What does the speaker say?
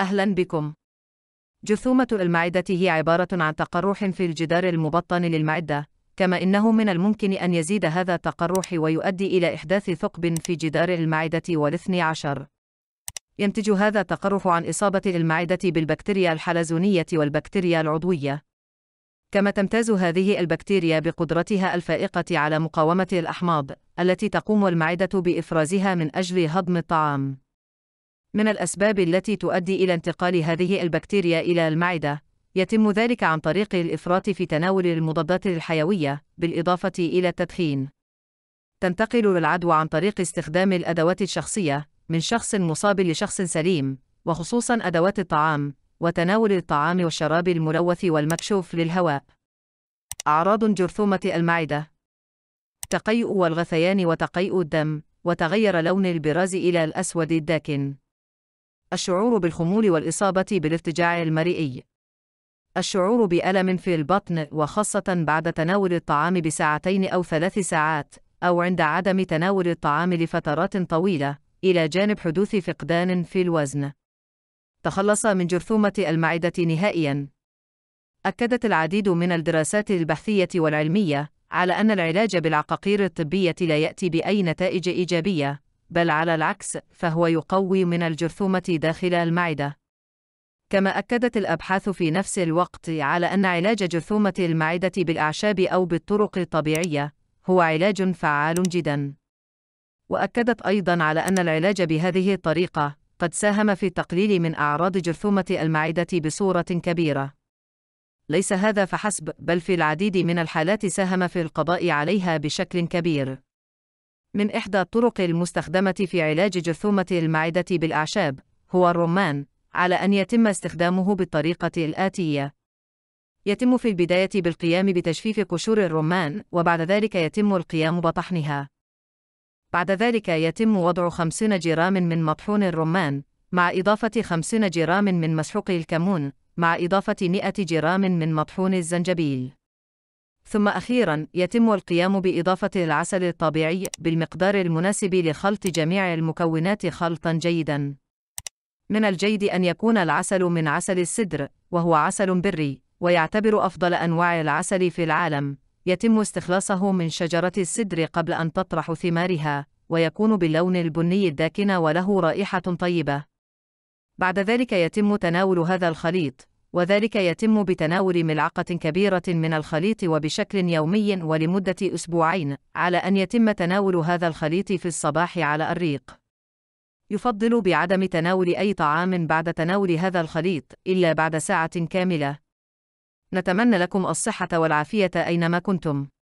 أهلا بكم. جثومة المعدة هي عبارة عن تقرح في الجدار المبطن للمعدة، كما إنه من الممكن أن يزيد هذا التقرح ويؤدي إلى إحداث ثقب في جدار المعدة والاثني عشر. ينتج هذا التقرح عن إصابة المعدة بالبكتيريا الحلزونية والبكتيريا العضوية. كما تمتاز هذه البكتيريا بقدرتها الفائقة على مقاومة الأحماض، التي تقوم المعدة بإفرازها من أجل هضم الطعام. من الأسباب التي تؤدي إلى انتقال هذه البكتيريا إلى المعدة، يتم ذلك عن طريق الإفراط في تناول المضادات الحيوية، بالإضافة إلى التدخين. تنتقل العدوى عن طريق استخدام الأدوات الشخصية من شخص مصاب لشخص سليم، وخصوصًا أدوات الطعام، وتناول الطعام والشراب الملوث والمكشوف للهواء. أعراض جرثومة المعدة تقيؤ والغثيان وتقيؤ الدم، وتغير لون البراز إلى الأسود الداكن. الشعور بالخمول والإصابة بالارتجاع المرئي. الشعور بألم في البطن وخاصة بعد تناول الطعام بساعتين أو ثلاث ساعات، أو عند عدم تناول الطعام لفترات طويلة، إلى جانب حدوث فقدان في الوزن. تخلص من جرثومة المعدة نهائيًا. أكدت العديد من الدراسات البحثية والعلمية على أن العلاج بالعقاقير الطبية لا يأتي بأي نتائج إيجابية، بل على العكس فهو يقوي من الجرثومة داخل المعدة. كما أكدت الأبحاث في نفس الوقت على أن علاج جرثومة المعدة بالأعشاب أو بالطرق الطبيعية هو علاج فعال جداً. وأكدت أيضاً على أن العلاج بهذه الطريقة قد ساهم في التقليل من أعراض جرثومة المعدة بصورة كبيرة. ليس هذا فحسب، بل في العديد من الحالات ساهم في القضاء عليها بشكل كبير. من إحدى الطرق المستخدمة في علاج جرثومة المعدة بالأعشاب هو الرمان، على أن يتم استخدامه بالطريقة الآتية: يتم في البداية بالقيام بتجفيف قشور الرمان، وبعد ذلك يتم القيام بطحنها. بعد ذلك يتم وضع 50 جرام من مطحون الرمان، مع إضافة 50 جرام من مسحوق الكمون، مع إضافة 100 جرام من مطحون الزنجبيل. ثم أخيرا يتم القيام بإضافة العسل الطبيعي بالمقدار المناسب لخلط جميع المكونات خلطا جيدا من الجيد أن يكون العسل من عسل السدر وهو عسل بري ويعتبر أفضل أنواع العسل في العالم يتم استخلاصه من شجرة السدر قبل أن تطرح ثمارها ويكون باللون البني الداكن وله رائحة طيبة بعد ذلك يتم تناول هذا الخليط وذلك يتم بتناول ملعقة كبيرة من الخليط وبشكل يومي ولمدة أسبوعين، على أن يتم تناول هذا الخليط في الصباح على الريق. يفضل بعدم تناول أي طعام بعد تناول هذا الخليط، إلا بعد ساعة كاملة. نتمنى لكم الصحة والعافية أينما كنتم.